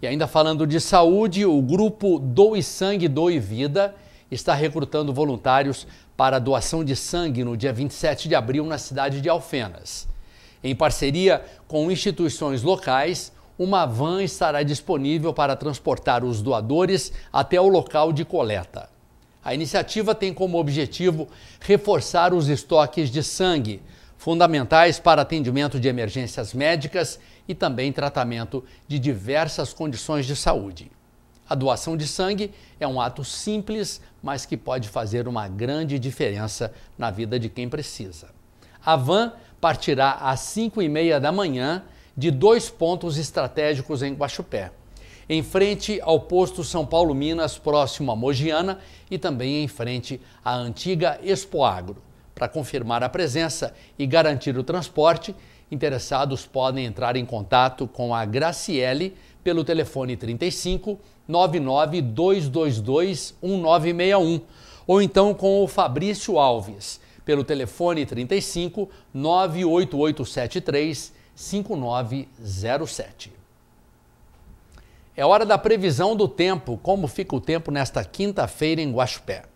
E ainda falando de saúde, o grupo Doe Sangue, Doe Vida está recrutando voluntários para a doação de sangue no dia 27 de abril na cidade de Alfenas. Em parceria com instituições locais, uma van estará disponível para transportar os doadores até o local de coleta. A iniciativa tem como objetivo reforçar os estoques de sangue fundamentais para atendimento de emergências médicas e também tratamento de diversas condições de saúde. A doação de sangue é um ato simples, mas que pode fazer uma grande diferença na vida de quem precisa. A van partirá às 5 e meia da manhã de dois pontos estratégicos em Guaxupé, em frente ao posto São Paulo Minas, próximo a Mogiana, e também em frente à antiga Expoagro. Para confirmar a presença e garantir o transporte, interessados podem entrar em contato com a Graciele pelo telefone 35 99 222 1961 ou então com o Fabrício Alves pelo telefone 35 98873 5907. É hora da previsão do tempo, como fica o tempo nesta quinta-feira em Guaxupé.